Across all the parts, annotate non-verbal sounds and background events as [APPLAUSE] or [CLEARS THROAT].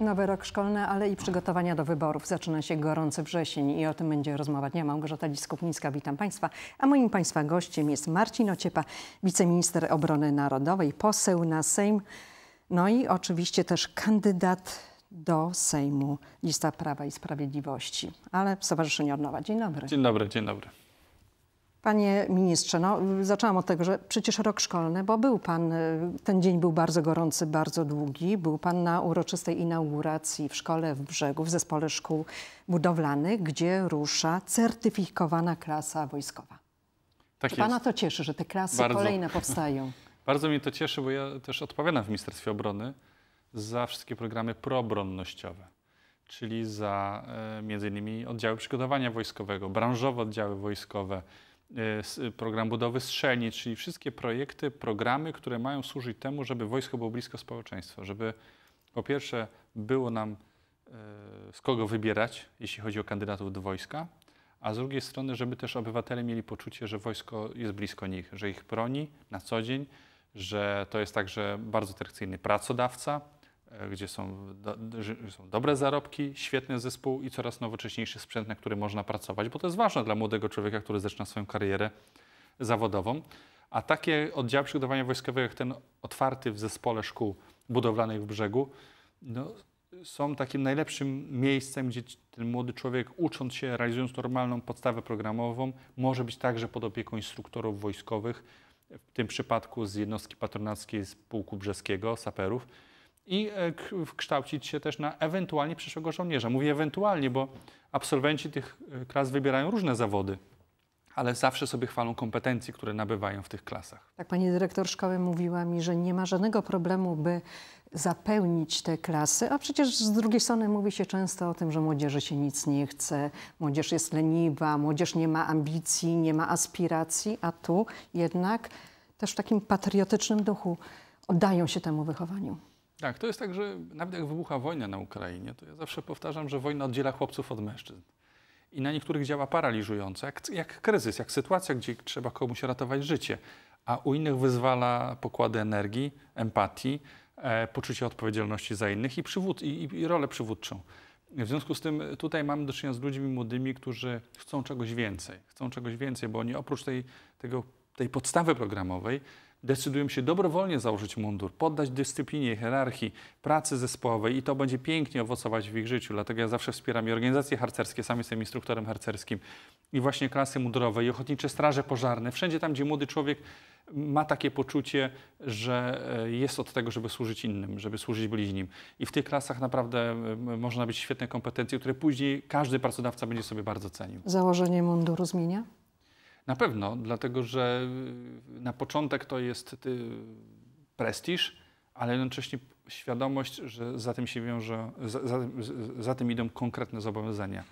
Nowy rok szkolny, ale i przygotowania do wyborów. Zaczyna się gorący wrzesień i o tym będzie rozmowa dnia. Małgorzata Liskownicka, witam Państwa. A moim Państwa gościem jest Marcin Ociepa, wiceminister obrony narodowej, poseł na Sejm, no i oczywiście też kandydat do Sejmu Lista Prawa i Sprawiedliwości, ale Stowarzyszenie Odnowa. Dzień dobry. Dzień dobry, dzień dobry. Panie ministrze, no, zaczęłam od tego, że przecież rok szkolny, bo był pan, y, ten dzień był bardzo gorący, bardzo długi. Był pan na uroczystej inauguracji w szkole w Brzegu, w zespole szkół budowlanych, gdzie rusza certyfikowana klasa wojskowa. Tak Czy Pana to cieszy, że te klasy bardzo. kolejne powstają? [LAUGHS] bardzo mnie to cieszy, bo ja też odpowiadam w Ministerstwie Obrony za wszystkie programy proobronnościowe czyli za e, między innymi oddziały przygotowania wojskowego, branżowe oddziały wojskowe, E, program budowy strzelnic, czyli wszystkie projekty, programy, które mają służyć temu, żeby wojsko było blisko społeczeństwa, żeby po pierwsze było nam e, z kogo wybierać, jeśli chodzi o kandydatów do wojska, a z drugiej strony, żeby też obywatele mieli poczucie, że wojsko jest blisko nich, że ich broni na co dzień, że to jest także bardzo atrakcyjny pracodawca, E, gdzie są, do, są dobre zarobki, świetny zespół i coraz nowocześniejszy sprzęt, na który można pracować, bo to jest ważne dla młodego człowieka, który zaczyna swoją karierę zawodową. A takie oddziały przygotowania wojskowego, jak ten otwarty w zespole szkół budowlanych w brzegu, no, są takim najlepszym miejscem, gdzie ten młody człowiek, ucząc się, realizując normalną podstawę programową, może być także pod opieką instruktorów wojskowych, w tym przypadku z jednostki patronackiej z Pułku Brzeskiego, saperów i e, kształcić się też na ewentualnie przyszłego żołnierza. Mówię ewentualnie, bo absolwenci tych e, klas wybierają różne zawody ale zawsze sobie chwalą kompetencji, które nabywają w tych klasach. Tak, pani dyrektor szkoły mówiła mi, że nie ma żadnego problemu, by zapełnić te klasy, a przecież z drugiej strony mówi się często o tym, że młodzieży się nic nie chce, młodzież jest leniwa, młodzież nie ma ambicji, nie ma aspiracji, a tu jednak też w takim patriotycznym duchu oddają się temu wychowaniu. Tak, to jest tak, że nawet jak wybucha wojna na Ukrainie, to ja zawsze powtarzam, że wojna oddziela chłopców od mężczyzn. I na niektórych działa paraliżująco, jak, jak kryzys, jak sytuacja, gdzie trzeba komuś ratować życie, a u innych wyzwala pokłady energii, empatii, e, poczucie odpowiedzialności za innych i, przywód, i, i, i rolę przywódczą. W związku z tym tutaj mamy do czynienia z ludźmi młodymi, którzy chcą czegoś więcej. Chcą czegoś więcej, bo oni oprócz tej, tego, tej podstawy programowej decydują się dobrowolnie założyć mundur, poddać dyscyplinie, hierarchii, pracy zespołowej i to będzie pięknie owocować w ich życiu. Dlatego ja zawsze wspieram i organizacje harcerskie, sam jestem instruktorem harcerskim, i właśnie klasy mundurowe, i ochotnicze straże pożarne, wszędzie tam, gdzie młody człowiek ma takie poczucie, że e, jest od tego, żeby służyć innym, żeby służyć bliźnim. I w tych klasach naprawdę e, można być świetne kompetencje, które później każdy pracodawca będzie sobie bardzo cenił. Założenie munduru zmienia? Na pewno, dlatego że y, na początek to jest y, prestiż, ale jednocześnie świadomość, że za tym się wiąże, za, za, za tym idą konkretne zobowiązania.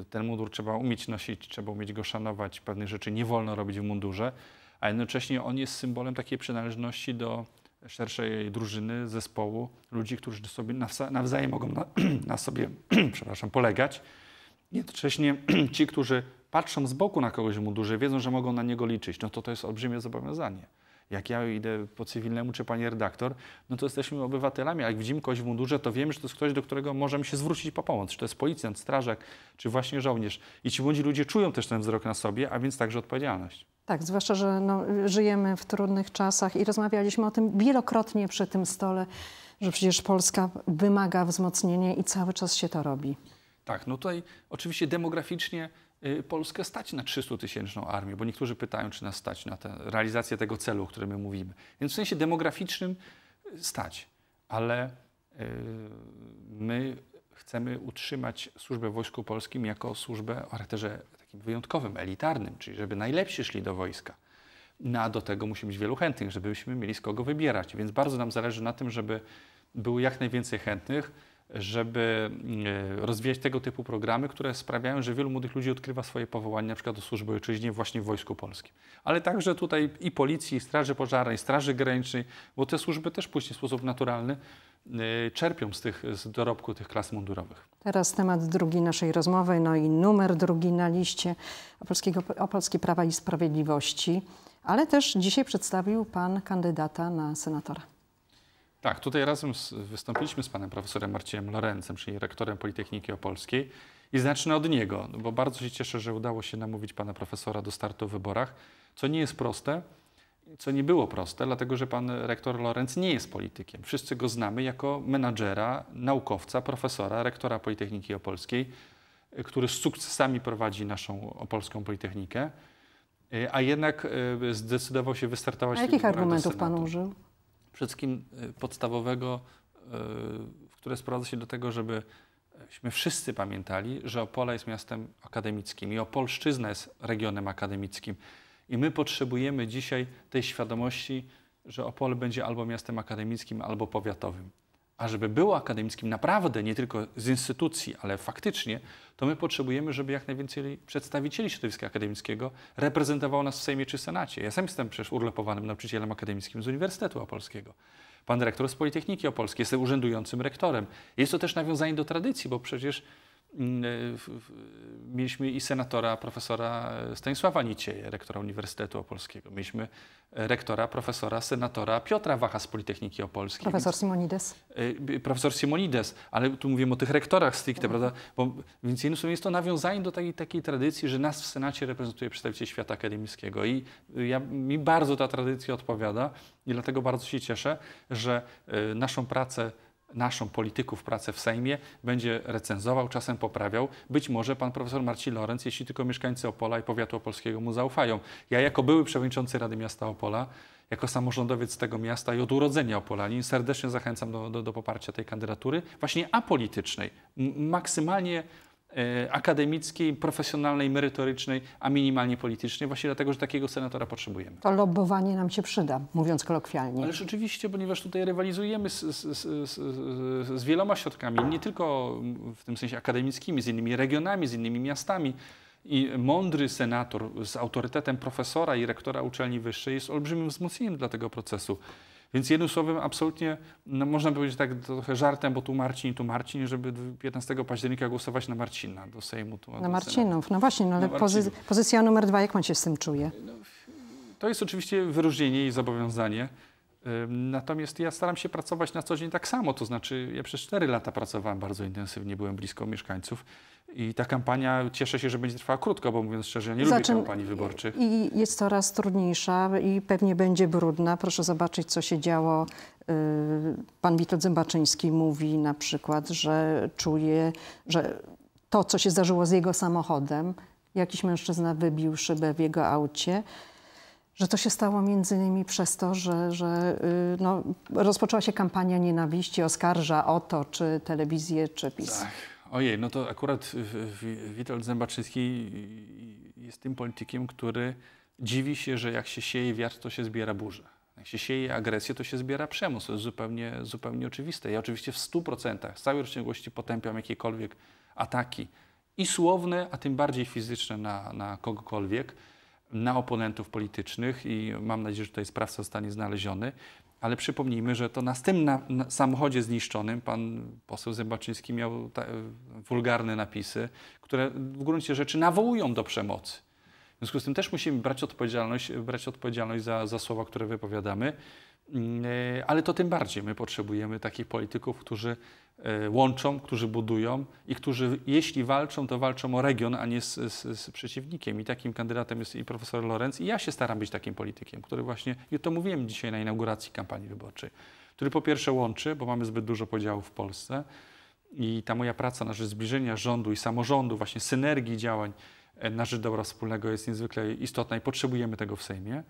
Y, ten mundur trzeba umieć nosić, trzeba umieć go szanować, pewnych rzeczy nie wolno robić w mundurze, a jednocześnie on jest symbolem takiej przynależności do szerszej drużyny, zespołu, ludzi, którzy sobie nawzajem mogą na, [CLEARS THROAT] na sobie [CLEARS THROAT] przepraszam, polegać. Jednocześnie [CLEARS THROAT] ci, którzy patrzą z boku na kogoś w mundurze, wiedzą, że mogą na niego liczyć, no to to jest olbrzymie zobowiązanie. Jak ja idę po cywilnemu, czy pani redaktor, no to jesteśmy obywatelami. A jak widzimy kogoś w mundurze, to wiemy, że to jest ktoś, do którego możemy się zwrócić po pomoc. Czy to jest policjant, strażak, czy właśnie żołnierz. I ci młodzi ludzie czują też ten wzrok na sobie, a więc także odpowiedzialność. Tak, zwłaszcza, że no, żyjemy w trudnych czasach i rozmawialiśmy o tym wielokrotnie przy tym stole, że przecież Polska wymaga wzmocnienia i cały czas się to robi. Tak, no tutaj oczywiście demograficznie Y, Polskę stać na 300-tysięczną armię, bo niektórzy pytają, czy nas stać na te, realizację tego celu, o którym my mówimy. Więc w sensie demograficznym y, stać, ale y, my chcemy utrzymać służbę w Wojsku Polskim jako służbę o charakterze takim wyjątkowym, elitarnym, czyli żeby najlepsi szli do wojska. No a do tego musi być wielu chętnych, żebyśmy mieli z kogo wybierać. Więc bardzo nam zależy na tym, żeby było jak najwięcej chętnych, żeby e, rozwijać tego typu programy, które sprawiają, że wielu młodych ludzi odkrywa swoje powołanie, na przykład do służby ojczyźnie właśnie w Wojsku Polskim. Ale także tutaj i policji, i Straży Pożarnej, Straży Granicznej, bo te służby też później w sposób naturalny e, czerpią z, tych, z dorobku tych klas mundurowych. Teraz temat drugi naszej rozmowy, no i numer drugi na liście Opolskiego, opolskiej Prawa i Sprawiedliwości, ale też dzisiaj przedstawił Pan kandydata na senatora. Tak, tutaj razem z, wystąpiliśmy z panem profesorem Marcinem Lorencem, czyli rektorem Politechniki Opolskiej i zacznę od niego, no bo bardzo się cieszę, że udało się namówić pana profesora do startu w wyborach, co nie jest proste, co nie było proste, dlatego że pan rektor Lorenz nie jest politykiem. Wszyscy go znamy jako menadżera, naukowca, profesora, rektora Politechniki Opolskiej, y, który z sukcesami prowadzi naszą opolską Politechnikę, y, a jednak y, zdecydował się wystartować. A jakich argumentów pan użył? przede wszystkim y, podstawowego, y, które sprowadza się do tego, żebyśmy wszyscy pamiętali, że Opola jest miastem akademickim i Opolszczyzna jest regionem akademickim. I my potrzebujemy dzisiaj tej świadomości, że Opole będzie albo miastem akademickim, albo powiatowym a żeby było akademickim naprawdę, nie tylko z instytucji, ale faktycznie, to my potrzebujemy, żeby jak najwięcej przedstawicieli środowiska akademickiego reprezentowało nas w Sejmie czy Senacie. Ja sam jestem przecież urlopowanym nauczycielem akademickim z Uniwersytetu Opolskiego. Pan dyrektor z Politechniki Opolskiej, jestem urzędującym rektorem. Jest to też nawiązanie do tradycji, bo przecież Mm, e, mieliśmy i senatora profesora e, Stanisława Nicieje, rektora Uniwersytetu Opolskiego. Mieliśmy e, rektora, profesora, senatora Piotra Wacha z Politechniki Opolskiej. Profesor więc, Simonides. Profesor Simonides, ale tu mówimy o tych rektorach stricte, mhm. prawda? Bo, więc jednym słowem jest to nawiązanie do takiej, takiej tradycji, że nas w Senacie reprezentuje przedstawiciel świata akademickiego i ja, mi bardzo ta tradycja odpowiada i dlatego bardzo się cieszę, że naszą pracę naszą polityków pracę w Sejmie, będzie recenzował, czasem poprawiał. Być może pan profesor Marcin Lorenz, jeśli tylko mieszkańcy Opola i powiatu opolskiego mu zaufają. Ja jako były przewodniczący Rady Miasta Opola, jako samorządowiec tego miasta i od urodzenia Opolanin serdecznie zachęcam do, do, do poparcia tej kandydatury, właśnie apolitycznej, maksymalnie E, akademickiej, profesjonalnej, merytorycznej, a minimalnie politycznej, właśnie dlatego, że takiego senatora potrzebujemy. To lobbowanie nam się przyda, mówiąc kolokwialnie. Ale oczywiście, ponieważ tutaj rywalizujemy z, z, z, z wieloma środkami, nie tylko w tym sensie akademickimi, z innymi regionami, z innymi miastami. I mądry senator z autorytetem profesora i rektora uczelni wyższej jest olbrzymim wzmocnieniem dla tego procesu. Więc jednym słowem absolutnie, no, można powiedzieć tak trochę żartem, bo tu Marcin, tu Marcin, żeby 15 października głosować na Marcina do Sejmu. Tu, na Marcinów, no właśnie, no, ale pozy pozycja numer dwa, jak pan się z tym czuje? No, to jest oczywiście wyróżnienie i zobowiązanie. Natomiast ja staram się pracować na co dzień tak samo, to znaczy ja przez 4 lata pracowałem bardzo intensywnie, byłem blisko mieszkańców i ta kampania, cieszę się, że będzie trwała krótko, bo mówiąc szczerze, ja nie lubię kampanii wyborczych. I jest coraz trudniejsza i pewnie będzie brudna. Proszę zobaczyć, co się działo. Y, pan Witold Zębaczyński mówi na przykład, że czuje, że to, co się zdarzyło z jego samochodem, jakiś mężczyzna wybił szybę w jego aucie, że to się stało między innymi przez to, że, że y, no, rozpoczęła się kampania nienawiści, oskarża o to, czy telewizję, czy PiS. Tak. Ojej, no to akurat Witold Zębaczyński jest tym politykiem, który dziwi się, że jak się sieje wiatr, to się zbiera burza. Jak się sieje agresję, to się zbiera przemoc. To jest zupełnie, zupełnie oczywiste. Ja oczywiście w 100% z całej rozciągłości potępiam jakiekolwiek ataki i słowne, a tym bardziej fizyczne na, na kogokolwiek na oponentów politycznych i mam nadzieję, że tutaj sprawca zostanie znaleziony. Ale przypomnijmy, że to na tym na, na samochodzie zniszczonym pan poseł Zębaczyński miał ta, e, wulgarne napisy, które w gruncie rzeczy nawołują do przemocy. W związku z tym też musimy brać odpowiedzialność, brać odpowiedzialność za, za słowa, które wypowiadamy. Mm, e, ale to tym bardziej my potrzebujemy takich polityków, którzy E, łączą, którzy budują i którzy, jeśli walczą, to walczą o region, a nie z, z, z, przeciwnikiem. I takim kandydatem jest i profesor Lorenz, i ja się staram być takim politykiem, który właśnie, i to mówiłem dzisiaj na inauguracji kampanii wyborczej, który po pierwsze łączy, bo mamy zbyt dużo podziałów w Polsce i ta moja praca na rzecz zbliżenia rządu i samorządu, właśnie synergii działań e, na rzecz dobra wspólnego jest niezwykle istotna i potrzebujemy tego w Sejmie.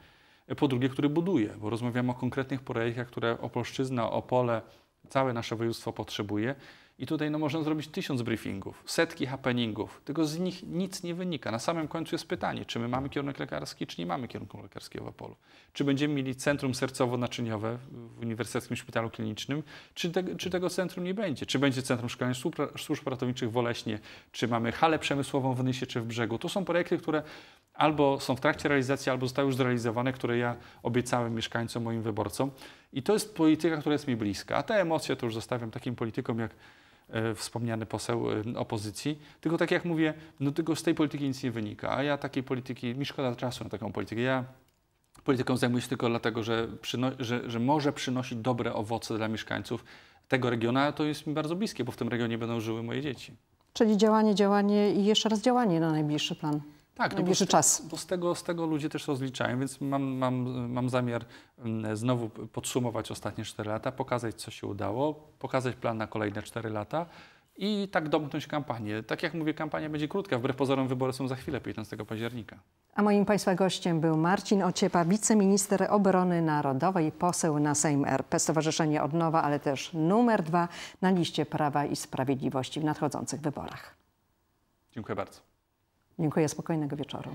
E, po drugie, który buduje, bo rozmawiamy o konkretnych projektach, które Opolszczyzna, Opole, całe nasze województwo potrzebuje i tutaj no, można zrobić tysiąc briefingów, setki happeningów, tylko z nich nic nie wynika. Na samym końcu jest pytanie, czy my mamy kierunek lekarski, czy nie mamy kierunku lekarskiego w Opolu. Czy będziemy mieli centrum sercowo-naczyniowe w Uniwersyteckim Szpitalu Klinicznym, czy, te, czy tego centrum nie będzie. Czy będzie Centrum Szkolenia Służb Ratowniczych w Oleśnie, czy mamy halę przemysłową w Nysie, czy w Brzegu. To są projekty, które albo są w trakcie realizacji, albo zostały już zrealizowane, które ja obiecałem mieszkańcom, moim wyborcom. I to jest polityka, która jest mi bliska. A te emocje to już zostawiam takim politykom jak E, wspomniany poseł e, opozycji. Tylko tak jak mówię, no tylko z tej polityki nic nie wynika, a ja takiej polityki, mi szkoda czasu na taką politykę. Ja polityką zajmuję się tylko dlatego, że, że, że może przynosić dobre owoce dla mieszkańców tego regionu, a to jest mi bardzo bliskie, bo w tym regionie będą żyły moje dzieci. Czyli działanie, działanie i jeszcze raz działanie na najbliższy plan tak, najbliższy no bo czas. Bo z tego, z tego ludzie też rozliczają, więc mam, mam, mam zamiar mm, znowu podsumować ostatnie 4 lata, pokazać, co się udało, pokazać plan na kolejne 4 lata i tak domknąć kampanię. Tak jak mówię, kampania będzie krótka, wbrew pozorom wybory są za chwilę, 15 października. A moim Państwa gościem był Marcin Ociepa, wiceminister obrony narodowej, poseł na Sejm RP, Stowarzyszenie Odnowa, ale też numer dwa na liście Prawa i Sprawiedliwości w nadchodzących wyborach. Dziękuję bardzo. Dziękuję, spokojnego wieczoru.